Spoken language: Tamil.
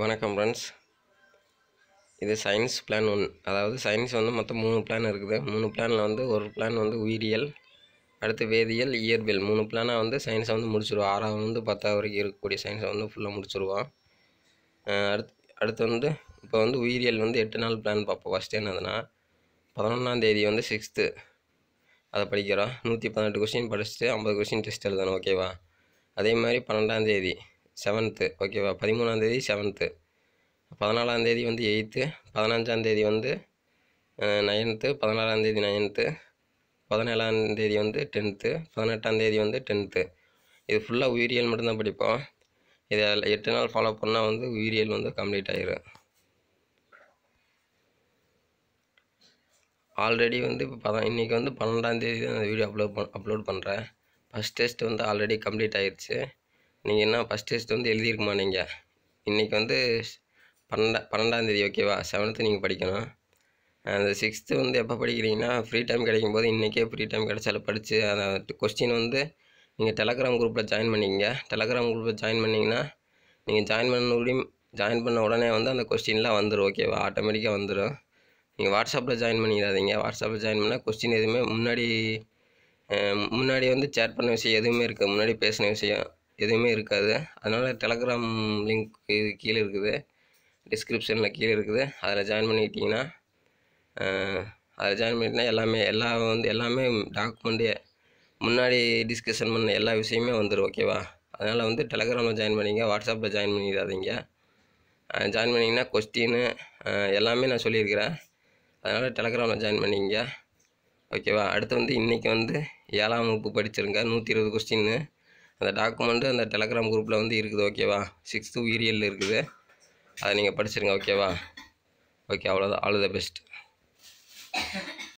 வணக்கம் ஃப்ரெண்ட்ஸ் இது சயின்ஸ் பிளான் ஒன் அதாவது சயின்ஸ் வந்து மொத்தம் மூணு பிளான் இருக்குது மூணு பிளானில் வந்து ஒரு பிளான் வந்து உயிரியல் அடுத்து வேதியியல் இயற்பியல் மூணு பிளானாக வந்து சயின்ஸை வந்து முடிச்சுருவோம் ஆறாவது வந்து பத்தாவது வரைக்கும் இருக்கக்கூடிய சயின்ஸை வந்து ஃபுல்லாக முடிச்சுருவோம் அடுத்து அடுத்து வந்து இப்போ வந்து உயிரியல் வந்து எட்டு நாள் பிளான் பார்ப்போம் ஃபஸ்ட் என்னதுன்னா பதினொன்றாந்தேதி வந்து சிக்ஸ்த்து அதை படிக்கிறோம் நூற்றி பதினெட்டு கொஸ்டின் படிச்சுட்டு ஐம்பது கொஸ்டின் டெஸ்ட் எழுதணும் ஓகேவா அதே மாதிரி பன்னெண்டாந்தேதி செவன்த்து ஓகேவா பதிமூணாந்தேதி செவன்த்து பதினாலாந்தேதி வந்து எயித்து பதினஞ்சாந்தேதி வந்து நைன்த்து பதினாலாந்தேதி நைன்த்து பதினேழாந்தேதி வந்து டென்த்து பதினெட்டாந்தேதி வந்து டென்த்து இது ஃபுல்லாக உயிரியல் மட்டும்தான் படிப்போம் இதை எட்டு நாள் ஃபாலோ பண்ணால் வந்து உயிரியல் வந்து கம்ப்ளீட் ஆயிடும் ஆல்ரெடி வந்து இப்போ பத இன்றைக்கி வந்து பன்னெண்டாந்தேதி தான் அந்த வீடியோ அப்லோட் பண் அப்லோட் பண்ணுறேன் ஃபஸ்ட் டெஸ்ட் வந்து ஆல்ரெடி கம்ப்ளீட் ஆயிடுச்சு நீங்கள் என்ன ஃபஸ்ட் டெஸ்ட் வந்து எழுதியிருக்குமா நீங்கள் இன்றைக்கி வந்து பன்னெண்டா பன்னெண்டாந்தேதி ஓகேவா செவன்த்து நீங்கள் படிக்கணும் அந்த சிக்ஸ்த்து வந்து எப்போ படிக்கிறீங்கன்னா ஃப்ரீ டைம் கிடைக்கும் போது இன்றைக்கே ஃப்ரீ டைம் கிடச்சாலும் படித்து அந்த கொஸ்டின் வந்து நீங்கள் டெலகிராம் குரூப்பில் ஜாயின் பண்ணிக்கங்க டெலகிராம் குரூப்பில் ஜாயின் பண்ணிங்கன்னா நீங்கள் ஜாயின் பண்ண ஜாயின் பண்ண உடனே வந்து அந்த கொஸ்டின்லாம் வந்துடும் ஓகேவா ஆட்டோமேட்டிக்காக வந்துடும் நீங்கள் வாட்ஸ்அப்பில் ஜாயின் பண்ணிக்கிறாதீங்க வாட்ஸ்அப்பில் ஜாயின் பண்ணால் கொஸ்டின் எதுவுமே முன்னாடி முன்னாடி வந்து சேட் பண்ண விஷயம் எதுவுமே இருக்குது முன்னாடி பேசின விஷயம் எதுவுமே இருக்காது அதனால் டெலகிராம் லிங்க் இது கீழே இருக்குது டிஸ்கிரிப்ஷனில் கீழே இருக்குது அதில் ஜாயின் பண்ணிக்கிட்டிங்கன்னா அதில் ஜாயின் பண்ணிட்டிங்கன்னா எல்லாமே எல்லா வந்து எல்லாமே டாக்குமெண்ட்டு முன்னாடி டிஸ்கஷன் பண்ண எல்லா விஷயமே வந்துடும் ஓகேவா அதனால் வந்து டெலகிராமில் ஜாயின் பண்ணிங்க வாட்ஸ்அப்பில் ஜாயின் பண்ணிடாதீங்க ஜாயின் பண்ணிங்கன்னா கொஸ்டின்னு எல்லாமே நான் சொல்லியிருக்கிறேன் அதனால் டெலகிராமில் ஜாயின் பண்ணிங்க ஓகேவா அடுத்து வந்து இன்றைக்கி வந்து ஏழாம் வகுப்பு படிச்சிருங்க நூற்றி இருபது கொஸ்டின்னு அந்த டாக்குமெண்ட்டு அந்த டெலகிராம் குரூப்பில் வந்து இருக்குது ஓகேவா சிக்ஸ்த்து உயிரியலில் இருக்குது அதை நீங்கள் படிச்சிருங்க ஓகேவா ஓகே அவ்வளோதான் ஆல் த பெஸ்ட்